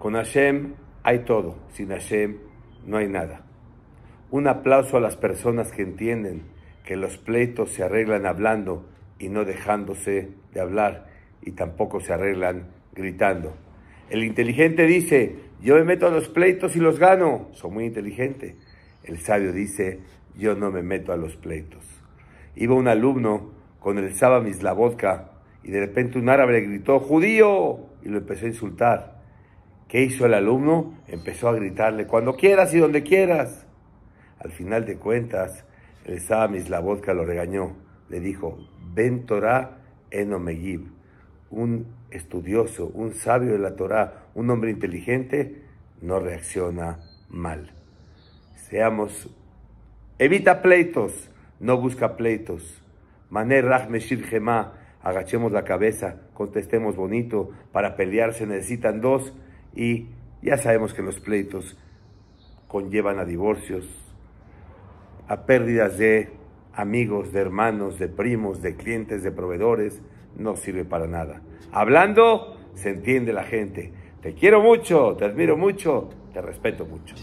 Con Hashem hay todo, sin Hashem no hay nada. Un aplauso a las personas que entienden que los pleitos se arreglan hablando y no dejándose de hablar y tampoco se arreglan gritando. El inteligente dice, yo me meto a los pleitos y los gano. Son muy inteligentes. El sabio dice, yo no me meto a los pleitos. Iba un alumno con el sábado la vodka y de repente un árabe gritó, judío, y lo empezó a insultar. ¿Qué hizo el alumno? Empezó a gritarle, cuando quieras y donde quieras. Al final de cuentas, el Samis la vodka lo regañó. Le dijo, ven Torah en Omegib. Un estudioso, un sabio de la Torah, un hombre inteligente, no reacciona mal. Seamos, evita pleitos, no busca pleitos. Mané Rahmeshir Gemá, agachemos la cabeza, contestemos bonito. Para pelear se necesitan dos y ya sabemos que los pleitos conllevan a divorcios, a pérdidas de amigos, de hermanos, de primos, de clientes, de proveedores, no sirve para nada. Hablando, se entiende la gente. Te quiero mucho, te admiro mucho, te respeto mucho.